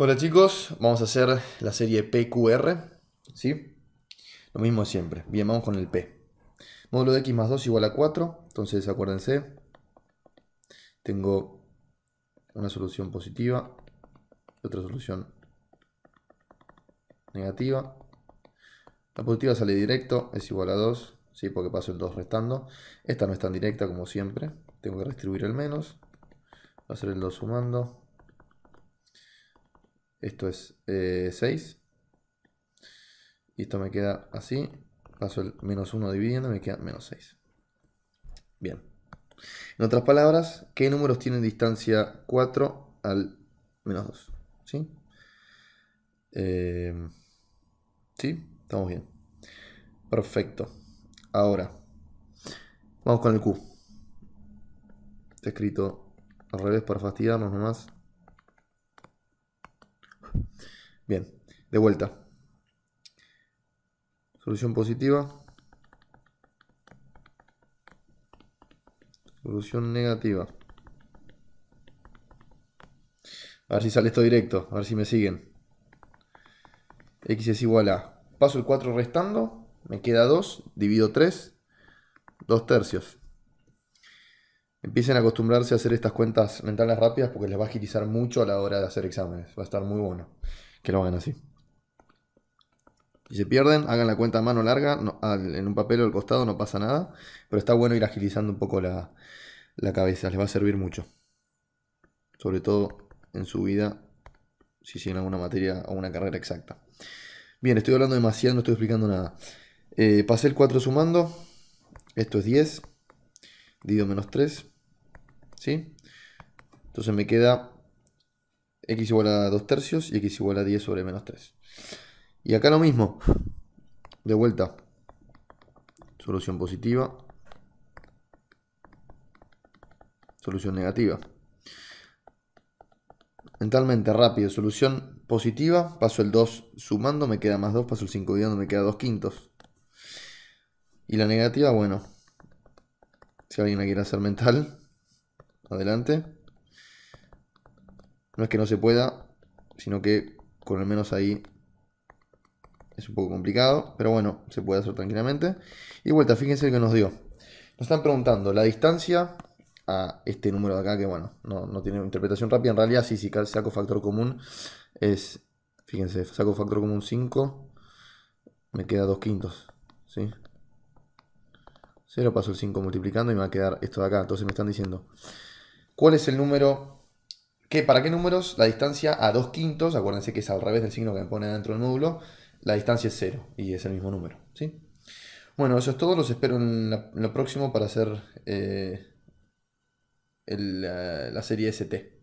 Hola chicos, vamos a hacer la serie PQR, ¿sí? Lo mismo siempre. Bien, vamos con el P. Módulo de x más 2 igual a 4, entonces acuérdense, tengo una solución positiva, otra solución negativa. La positiva sale directo, es igual a 2, ¿sí? porque paso el 2 restando. Esta no es tan directa como siempre, tengo que restribuir el menos, va a ser el 2 sumando, esto es 6. Eh, y esto me queda así. Paso el menos 1 dividiendo, me queda menos 6. Bien. En otras palabras, ¿qué números tienen distancia 4 al menos 2? ¿Sí? Eh, ¿Sí? Estamos bien. Perfecto. Ahora, vamos con el Q. Está escrito al revés para fastidiarnos nomás. Bien, de vuelta. Solución positiva. Solución negativa. A ver si sale esto directo, a ver si me siguen. X es igual a... Paso el 4 restando, me queda 2, divido 3, 2 tercios. Empiecen a acostumbrarse a hacer estas cuentas mentales rápidas porque les va a agilizar mucho a la hora de hacer exámenes. Va a estar muy bueno que lo hagan así. Si se pierden, hagan la cuenta a mano larga, en un papel o al costado, no pasa nada. Pero está bueno ir agilizando un poco la, cabeza, les va a servir mucho. Sobre todo en su vida, si siguen alguna materia o una carrera exacta. Bien, estoy hablando demasiado, no estoy explicando nada. Eh, pasé el 4 sumando. Esto es 10. divido menos 3. ¿Sí? Entonces me queda x igual a 2 tercios y x igual a 10 sobre menos 3. Y acá lo mismo. De vuelta. Solución positiva. Solución negativa. Mentalmente rápido. Solución positiva. Paso el 2 sumando. Me queda más 2. Paso el 5 dividiendo. Me queda 2 quintos. Y la negativa, bueno. Si alguien la quiere hacer mental. Adelante. No es que no se pueda, sino que con el menos ahí es un poco complicado, pero bueno, se puede hacer tranquilamente. Y vuelta, fíjense que nos dio. Nos están preguntando la distancia a este número de acá, que bueno, no, tiene interpretación rápida. En realidad, sí, si saco factor común, es, fíjense, saco factor común 5, me queda 2 quintos, ¿sí? 0 paso el 5 multiplicando y me va a quedar esto de acá. Entonces me están diciendo, ¿cuál es el número ¿Para qué números? La distancia a 2 quintos, acuérdense que es al revés del signo que me pone dentro del módulo, la distancia es 0 y es el mismo número. ¿sí? Bueno, eso es todo, los espero en, lo próximo para hacer eh, eh, la serie ST.